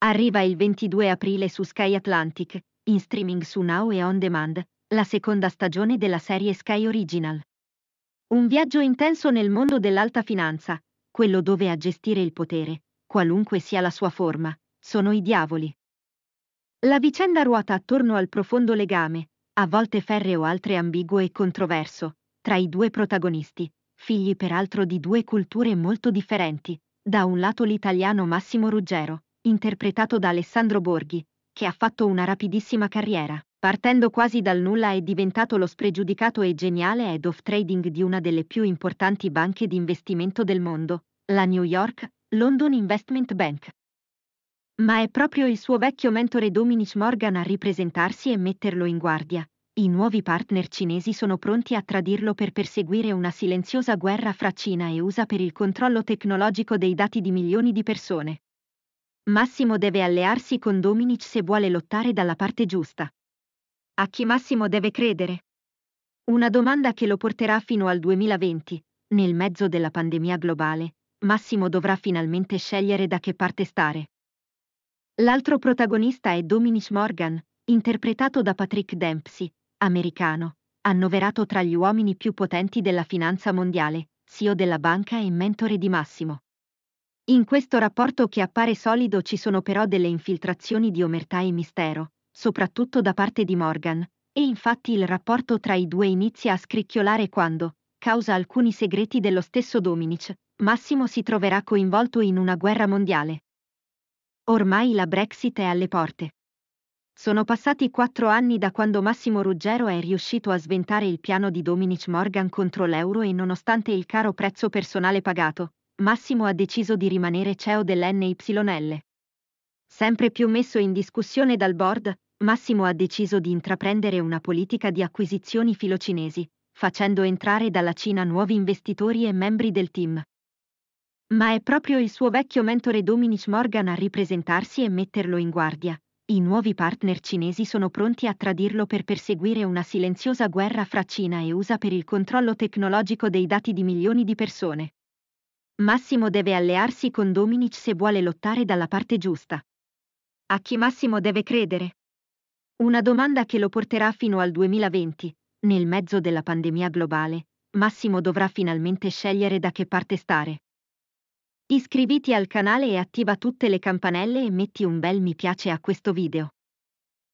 Arriva il 22 aprile su Sky Atlantic, in streaming su Now e On Demand, la seconda stagione della serie Sky Original. Un viaggio intenso nel mondo dell'alta finanza, quello dove a gestire il potere, qualunque sia la sua forma, sono i diavoli. La vicenda ruota attorno al profondo legame, a volte ferreo altre ambiguo e controverso, tra i due protagonisti, figli peraltro di due culture molto differenti, da un lato l'italiano Massimo Ruggero, interpretato da Alessandro Borghi, che ha fatto una rapidissima carriera. Partendo quasi dal nulla è diventato lo spregiudicato e geniale head of trading di una delle più importanti banche di investimento del mondo, la New York London Investment Bank. Ma è proprio il suo vecchio mentore Dominic Morgan a ripresentarsi e metterlo in guardia. I nuovi partner cinesi sono pronti a tradirlo per perseguire una silenziosa guerra fra Cina e USA per il controllo tecnologico dei dati di milioni di persone. Massimo deve allearsi con Dominic se vuole lottare dalla parte giusta. A chi Massimo deve credere? Una domanda che lo porterà fino al 2020, nel mezzo della pandemia globale, Massimo dovrà finalmente scegliere da che parte stare. L'altro protagonista è Dominic Morgan, interpretato da Patrick Dempsey, americano, annoverato tra gli uomini più potenti della finanza mondiale, CEO della banca e mentore di Massimo. In questo rapporto che appare solido ci sono però delle infiltrazioni di omertà e mistero, soprattutto da parte di Morgan, e infatti il rapporto tra i due inizia a scricchiolare quando, causa alcuni segreti dello stesso Dominic, Massimo si troverà coinvolto in una guerra mondiale. Ormai la Brexit è alle porte. Sono passati quattro anni da quando Massimo Ruggero è riuscito a sventare il piano di Dominic Morgan contro l'euro e nonostante il caro prezzo personale pagato, Massimo ha deciso di rimanere CEO dell'NYL. Sempre più messo in discussione dal board, Massimo ha deciso di intraprendere una politica di acquisizioni filocinesi, facendo entrare dalla Cina nuovi investitori e membri del team. Ma è proprio il suo vecchio mentore Dominic Morgan a ripresentarsi e metterlo in guardia. I nuovi partner cinesi sono pronti a tradirlo per perseguire una silenziosa guerra fra Cina e USA per il controllo tecnologico dei dati di milioni di persone. Massimo deve allearsi con Dominic se vuole lottare dalla parte giusta. A chi Massimo deve credere? Una domanda che lo porterà fino al 2020, nel mezzo della pandemia globale, Massimo dovrà finalmente scegliere da che parte stare. Iscriviti al canale e attiva tutte le campanelle e metti un bel mi piace a questo video.